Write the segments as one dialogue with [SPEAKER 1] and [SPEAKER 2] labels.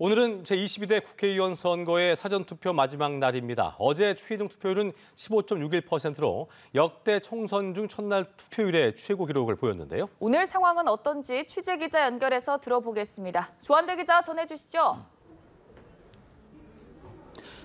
[SPEAKER 1] 오늘은 제22대 국회의원 선거의 사전투표 마지막 날입니다. 어제 최종 투표율은 15.61%로 역대 총선 중 첫날 투표율의 최고 기록을 보였는데요. 오늘 상황은 어떤지 취재기자 연결해서 들어보겠습니다. 조한대 기자 전해주시죠.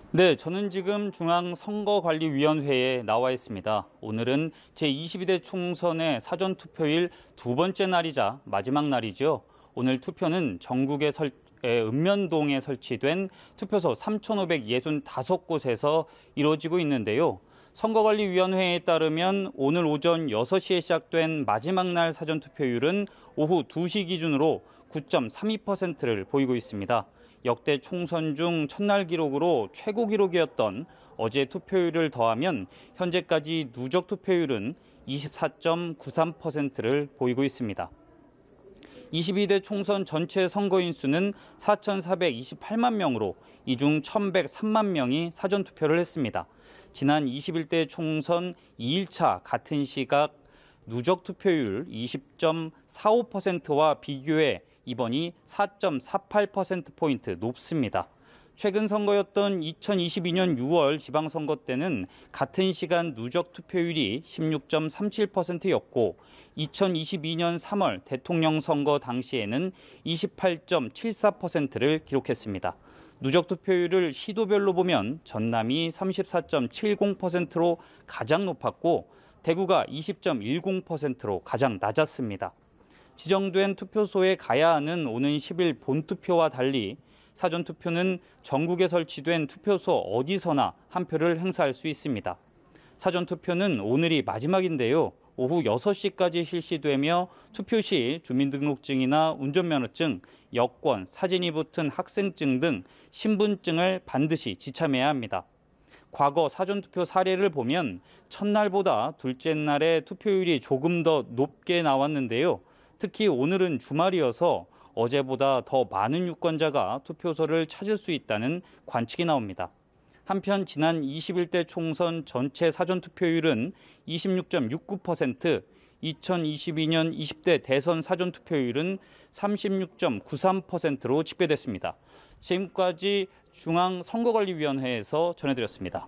[SPEAKER 1] 네, 저는 지금 중앙선거관리위원회에 나와 있습니다. 오늘은 제22대 총선의 사전투표일 두 번째 날이자 마지막 날이죠. 오늘 투표는 전국의 설, 읍면동에 설치된 투표소 3,565곳에서 이루어지고 있는데요. 선거관리위원회에 따르면 오늘 오전 6시에 시작된 마지막 날 사전 투표율은 오후 2시 기준으로 9.32%를 보이고 있습니다. 역대 총선 중 첫날 기록으로 최고 기록이었던 어제 투표율을 더하면 현재까지 누적 투표율은 24.93%를 보이고 있습니다. 22대 총선 전체 선거인 수는 4,428만 명으로 이 중 1,103만 명이 사전 투표를 했습니다. 지난 21대 총선 2일차 같은 시각 누적 투표율 20.45%와 비교해 이번이 4.48%포인트 높습니다. 최근 선거였던 2022년 6월 지방선거 때는 같은 시간 누적 투표율이 16.37%였고 2022년 3월 대통령 선거 당시에는 28.74%를 기록했습니다. 누적 투표율을 시도별로 보면 전남이 34.70%로 가장 높았고 대구가 20.10%로 가장 낮았습니다. 지정된 투표소에 가야 하는 오는 10일 본투표와 달리 사전투표는 전국에 설치된 투표소 어디서나 한 표를 행사할 수 있습니다. 사전투표는 오늘이 마지막인데요. 오후 6시까지 실시되며 투표 시 주민등록증이나 운전면허증, 여권, 사진이 붙은 학생증 등 신분증을 반드시 지참해야 합니다. 과거 사전투표 사례를 보면 첫날보다 둘째 날에 투표율이 조금 더 높게 나왔는데요. 특히 오늘은 주말이어서 어제보다 더 많은 유권자가 투표소를 찾을 수 있다는 관측이 나옵니다. 한편 지난 21대 총선 전체 사전 투표율은 26.69%, 2022년 20대 대선 사전 투표율은 36.93%로 집계됐습니다. 지금까지 중앙선거관리위원회에서 전해드렸습니다.